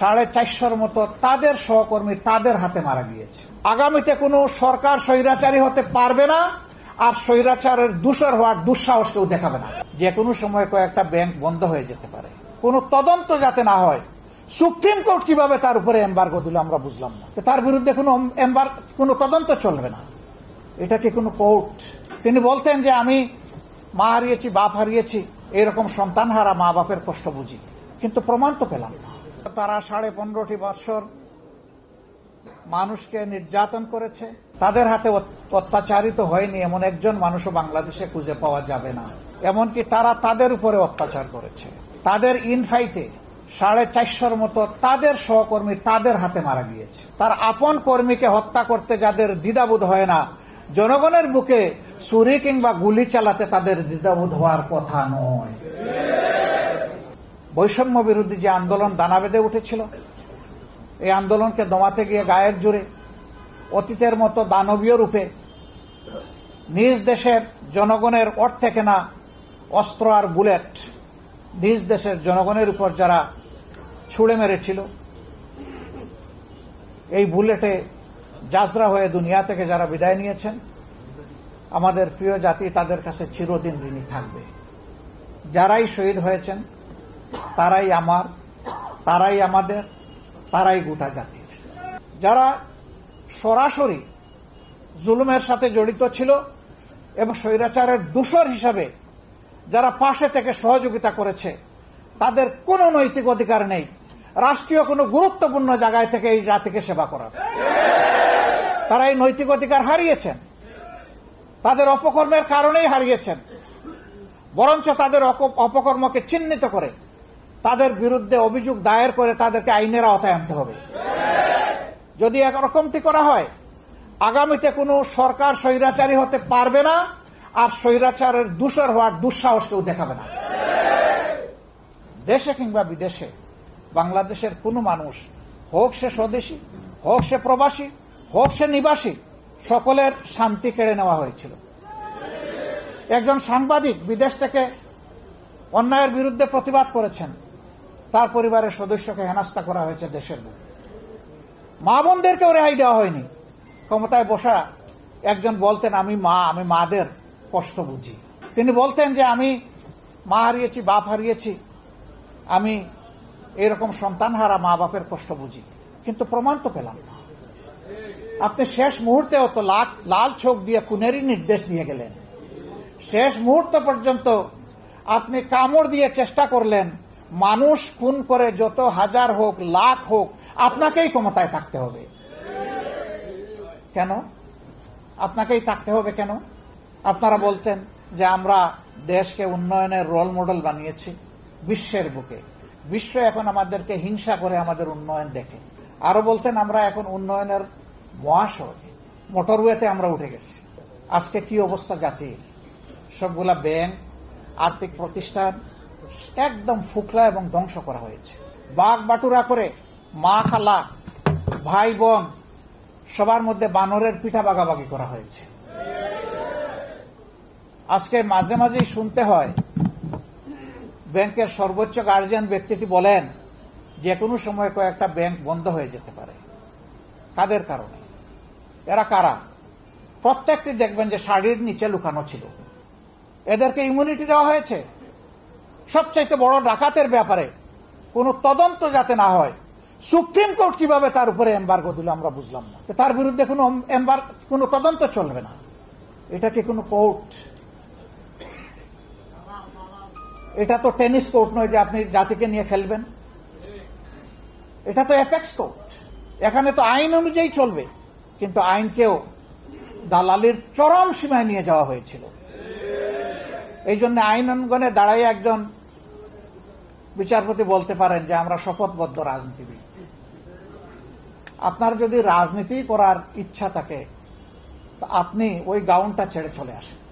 সাড়ে চারশোর মতো তাদের সহকর্মী তাদের হাতে মারা গিয়েছে আগামীতে কোন সরকার স্বৈরাচারী হতে পারবে না আর স্বৈরাচারের দূষর হওয়ার দুঃসাহস কেউ দেখাবে না যে কোনো সময় কয়েকটা ব্যাংক বন্ধ হয়ে যেতে পারে কোন তদন্ত যাতে না হয় সুপ্রিম কোর্ট কিভাবে তার উপরে এম্বার্গো দিল আমরা বুঝলাম না তার বিরুদ্ধে কোনো এম্বার কোনো তদন্ত চলবে না এটা কি কোনো কোর্ট তিনি বলতেন যে আমি মা হারিয়েছি বাপ হারিয়েছি এরকম সন্তান হারা মা বাপের কষ্ট বুঝি কিন্তু প্রমাণ তো পেলাম না তারা সাড়ে পনেরোটি বছর মানুষকে নির্যাতন করেছে তাদের হাতে অত্যাচারিত হয়নি এমন একজন মানুষও বাংলাদেশে খুঁজে পাওয়া যাবে না এমনকি তারা তাদের উপরে অত্যাচার করেছে তাদের ইনফাইটে সাড়ে চারশোর মতো তাদের সহকর্মী তাদের হাতে মারা গিয়েছে তার আপন কর্মীকে হত্যা করতে যাদের দ্বিধাবোধ হয় না জনগণের বুকে সুরি কিংবা গুলি চালাতে তাদের দ্বিধাবোধ হওয়ার কথা নয় বৈষম্য বিরোধী যে আন্দোলন দানা বেঁধে উঠেছিল এই আন্দোলনকে দমাতে গিয়ে গায়ের জোরে অতীতের মতো দানবীয় রূপে নিজ দেশের জনগণের অর্থে কেনা অস্ত্র আর বুলেট নিজ দেশের জনগণের উপর যারা ছুড়ে মেরেছিল এই বুলেটে যাজরা হয়ে দুনিয়া থেকে যারা বিদায় নিয়েছেন আমাদের প্রিয় জাতি তাদের কাছে চিরদিন ঋণী থাকবে যারাই শহীদ হয়েছেন তারাই আমার তারাই আমাদের তারাই গোটা জাতির যারা সরাসরি জুলুমের সাথে জড়িত ছিল এবং স্বৈরাচারের দূষর হিসাবে যারা পাশে থেকে সহযোগিতা করেছে তাদের কোন নৈতিক অধিকার নেই রাষ্ট্রীয় কোন গুরুত্বপূর্ণ জায়গায় থেকে এই জাতিকে সেবা করার তারা এই নৈতিক অধিকার হারিয়েছেন তাদের অপকর্মের কারণেই হারিয়েছেন বরঞ্চ তাদের অপকর্মকে চিহ্নিত করে তাদের বিরুদ্ধে অভিযোগ দায়ের করে তাদেরকে আইনের আওতায় আনতে হবে যদি একরকমটি করা হয় আগামীতে কোনো সরকার স্বৈরাচারী হতে পারবে না আর স্বৈরাচারের দূষর হওয়ার দুঃসাহস কেউ দেখাবে না দেশে কিংবা বিদেশে বাংলাদেশের কোন মানুষ হোক সে স্বদেশী হোক সে প্রবাসী হোক সে নিবাসী সকলের শান্তি কেড়ে নেওয়া হয়েছিল একজন সাংবাদিক বিদেশ থেকে অন্যায়ের বিরুদ্ধে প্রতিবাদ করেছেন তার পরিবারের সদস্যকে হেনাস্তা করা হয়েছে দেশের বুকে মা বোনদেরকেও রেহাই দেওয়া হয়নি ক্ষমতায় বসা একজন বলতেন আমি মা আমি মাদের কষ্ট বুঝি তিনি বলতেন যে আমি মা হারিয়েছি বাপ হারিয়েছি আমি এরকম সন্তান হারা মা বাপের কষ্ট বুঝি কিন্তু প্রমাণ তো পেলাম না আপনি শেষ মুহূর্তে অত লাল ছোক দিয়ে কুনেরই নির্দেশ দিয়ে গেলেন শেষ মুহূর্ত পর্যন্ত আপনি কামড় দিয়ে চেষ্টা করলেন মানুষ খুন করে যত হাজার হোক লাখ হোক আপনাকেই ক্ষমতায় থাকতে হবে কেন আপনাকেই থাকতে হবে কেন আপনারা বলছেন যে আমরা দেশকে উন্নয়নের রোল মডেল বানিয়েছি বিশ্বের বুকে বিশ্ব এখন আমাদেরকে হিংসা করে আমাদের উন্নয়ন দেখে আরো বলতেন আমরা এখন উন্নয়নের মহাসড়ক মোটরওয়েতে আমরা উঠে গেছি আজকে কি অবস্থা জাতির সবগুলা ব্যাংক আর্থিক প্রতিষ্ঠান একদম ফুকলা এবং ধ্বংস করা হয়েছে বাঘ বাটুরা করে মা খালা ভাই বোন সবার মধ্যে বানরের পিঠা বাগাবাগি করা হয়েছে আজকে মাঝে মাঝেই শুনতে হয় ব্যাংকের সর্বোচ্চ গার্জিয়ান ব্যক্তিটি বলেন যে কোনো সময় কয়েকটা ব্যাংক বন্ধ হয়ে যেতে পারে কাদের কারণে এরা কারা প্রত্যেকটি দেখবেন যে শাড়ির নিচে লুকানো ছিল এদেরকে ইমিউনিটি দেওয়া হয়েছে সবচাইতে বড় ডাকাতের ব্যাপারে কোন তদন্ত যাতে না হয় সুপ্রিম কোর্ট কিভাবে তার উপরে এম্বার্গো দিল আমরা বুঝলাম না তার বিরুদ্ধে কোনো এম্বার কোনো তদন্ত চলবে না এটাকে কোন কোর্ট এটা তো টেনিস কোর্ট নয় যে আপনি জাতিকে নিয়ে খেলবেন এটা তো অ্যাপেক্স কোর্ট এখানে তো আইন অনুযায়ী চলবে কিন্তু আইনকেও দালালির চরম সীমায় নিয়ে যাওয়া হয়েছিল এই জন্য আইন অঙ্গনে দাঁড়াই একজন বিচারপতি বলতে পারেন যে আমরা শপথবদ্ধ রাজনীতিবিদ আপনার যদি রাজনীতি করার ইচ্ছা থাকে আপনি ওই গাউনটা ছেড়ে চলে আসেন